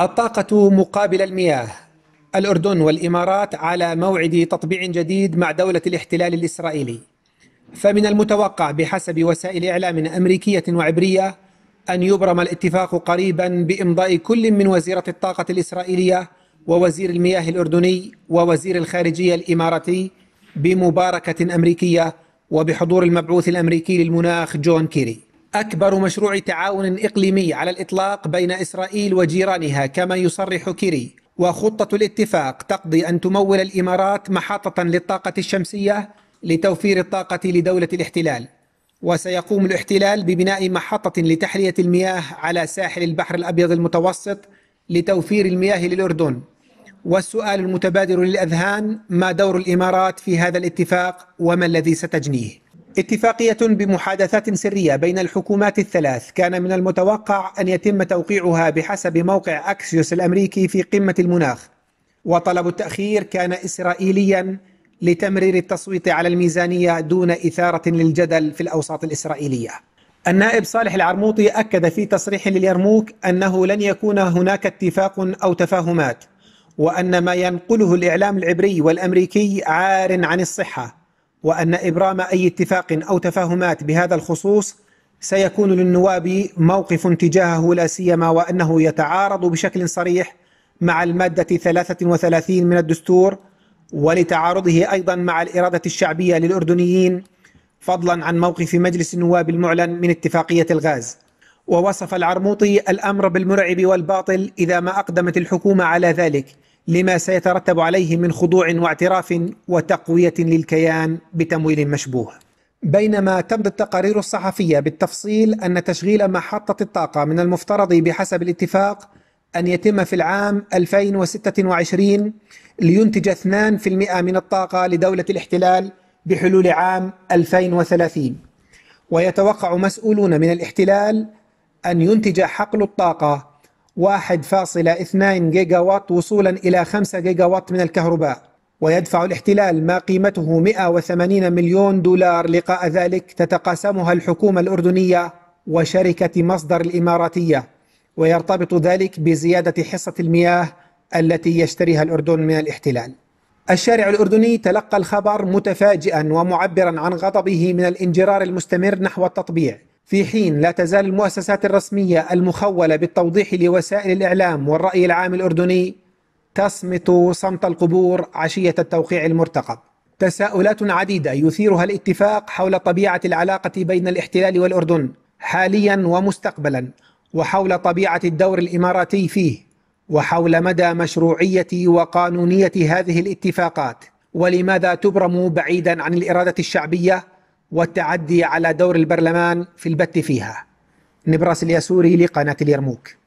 الطاقة مقابل المياه الأردن والإمارات على موعد تطبيع جديد مع دولة الاحتلال الإسرائيلي فمن المتوقع بحسب وسائل إعلام أمريكية وعبرية أن يبرم الاتفاق قريبا بإمضاء كل من وزيرة الطاقة الإسرائيلية ووزير المياه الأردني ووزير الخارجية الإماراتي بمباركة أمريكية وبحضور المبعوث الأمريكي للمناخ جون كيري أكبر مشروع تعاون إقليمي على الإطلاق بين إسرائيل وجيرانها كما يصرح كيري وخطة الاتفاق تقضي أن تمول الإمارات محطة للطاقة الشمسية لتوفير الطاقة لدولة الاحتلال وسيقوم الاحتلال ببناء محطة لتحلية المياه على ساحل البحر الأبيض المتوسط لتوفير المياه للأردن والسؤال المتبادر للأذهان ما دور الإمارات في هذا الاتفاق وما الذي ستجنيه؟ اتفاقية بمحادثات سرية بين الحكومات الثلاث كان من المتوقع أن يتم توقيعها بحسب موقع أكسيوس الأمريكي في قمة المناخ وطلب التأخير كان إسرائيليا لتمرير التصويت على الميزانية دون إثارة للجدل في الأوساط الإسرائيلية النائب صالح العرموطي أكد في تصريح لليرموك أنه لن يكون هناك اتفاق أو تفاهمات وأن ما ينقله الإعلام العبري والأمريكي عار عن الصحة وأن إبرام أي اتفاق أو تفاهمات بهذا الخصوص سيكون للنواب موقف تجاهه لا سيما وأنه يتعارض بشكل صريح مع المادة 33 من الدستور ولتعارضه أيضا مع الإرادة الشعبية للأردنيين فضلا عن موقف مجلس النواب المعلن من اتفاقية الغاز ووصف العرموطي الأمر بالمرعب والباطل إذا ما أقدمت الحكومة على ذلك لما سيترتب عليه من خضوع واعتراف وتقوية للكيان بتمويل مشبوه بينما تبدو التقارير الصحفية بالتفصيل أن تشغيل محطة الطاقة من المفترض بحسب الاتفاق أن يتم في العام 2026 لينتج 2% من الطاقة لدولة الاحتلال بحلول عام 2030 ويتوقع مسؤولون من الاحتلال أن ينتج حقل الطاقة 1.2 جيجا وات وصولا إلى 5 جيجا وات من الكهرباء ويدفع الاحتلال ما قيمته 180 مليون دولار لقاء ذلك تتقاسمها الحكومة الأردنية وشركة مصدر الإماراتية ويرتبط ذلك بزيادة حصة المياه التي يشتريها الأردن من الاحتلال الشارع الأردني تلقى الخبر متفاجئا ومعبرا عن غضبه من الانجرار المستمر نحو التطبيع في حين لا تزال المؤسسات الرسمية المخولة بالتوضيح لوسائل الإعلام والرأي العام الأردني تصمت صمت القبور عشية التوقيع المرتقب تساؤلات عديدة يثيرها الاتفاق حول طبيعة العلاقة بين الاحتلال والأردن حاليا ومستقبلا وحول طبيعة الدور الإماراتي فيه وحول مدى مشروعية وقانونية هذه الاتفاقات ولماذا تبرم بعيدا عن الإرادة الشعبية والتعدي على دور البرلمان في البت فيها نبراس الياسوري لقناة اليرموك